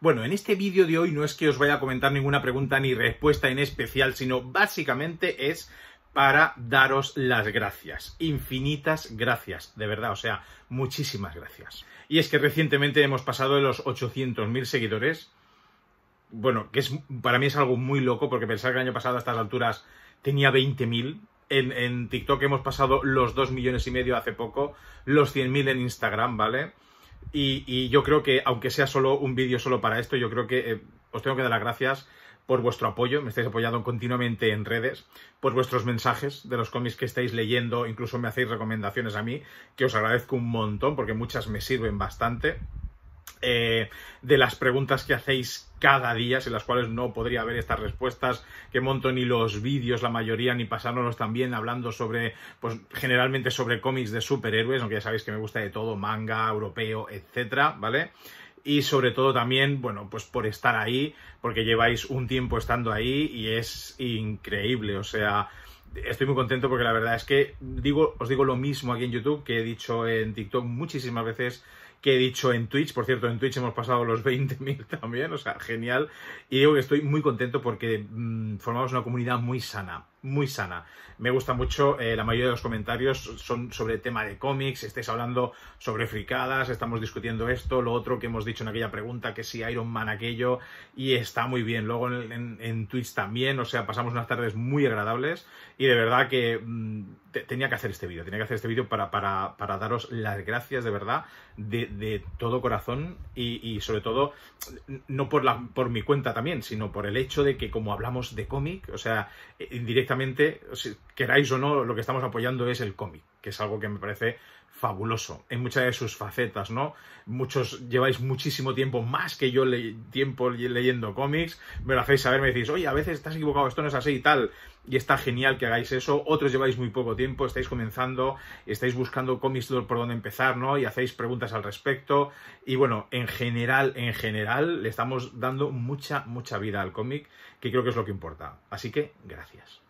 Bueno, en este vídeo de hoy no es que os vaya a comentar ninguna pregunta ni respuesta en especial, sino básicamente es para daros las gracias. Infinitas gracias, de verdad, o sea, muchísimas gracias. Y es que recientemente hemos pasado de los 800.000 seguidores. Bueno, que es, para mí es algo muy loco porque pensar que el año pasado a estas alturas tenía 20.000. En, en TikTok hemos pasado los 2 millones y medio hace poco, los 100.000 en Instagram, ¿vale? Y, yo creo que, aunque sea solo un vídeo solo para esto, yo creo que eh, os tengo que dar las gracias por vuestro apoyo, me estáis apoyando continuamente en redes, por vuestros mensajes de los cómics que estáis leyendo, incluso me hacéis recomendaciones a mí, que os agradezco un montón porque muchas me sirven bastante. Eh, de las preguntas que hacéis cada día, en las cuales no podría haber estas respuestas, que monto ni los vídeos, la mayoría, ni pasárnoslos también hablando sobre, pues generalmente sobre cómics de superhéroes, aunque ya sabéis que me gusta de todo, manga, europeo, etcétera, ¿vale? y sobre todo también, bueno, pues por estar ahí, porque lleváis un tiempo estando ahí y es increíble, o sea, estoy muy contento porque la verdad es que digo, os digo lo mismo aquí en YouTube que he dicho en TikTok muchísimas veces que he dicho en Twitch. Por cierto, en Twitch hemos pasado los 20.000 también, o sea, genial. Y digo que estoy muy contento porque mm, formamos una comunidad muy sana muy sana. Me gusta mucho, eh, la mayoría de los comentarios son sobre tema de cómics, estáis hablando sobre fricadas, estamos discutiendo esto, lo otro que hemos dicho en aquella pregunta, que si Iron Man aquello, y está muy bien. Luego en, Twitch también, o sea, pasamos unas tardes muy agradables y de verdad que... Mm, tenía que hacer este vídeo, tenía que hacer este vídeo para, daros las gracias de verdad, de, todo corazón y, sobre todo, no por, la, por mi cuenta también, sino por el hecho de que como hablamos de cómic, o sea, eh, indirectamente, queráis o no, lo que estamos apoyando es el cómic, que es algo que me parece fabuloso en muchas de sus facetas, ¿no? Muchos lleváis muchísimo tiempo, más que yo tiempo leyendo cómics, me lo hacéis saber, me decís, oye, a veces estás equivocado, esto no es así y tal, y está genial que hagáis eso, otros lleváis muy poco tiempo, estáis comenzando, estáis buscando cómics por dónde empezar, ¿no? Y hacéis preguntas al respecto, y bueno, en general, en general, le estamos dando mucha, mucha vida al cómic, que creo que es lo que importa. Así que, gracias.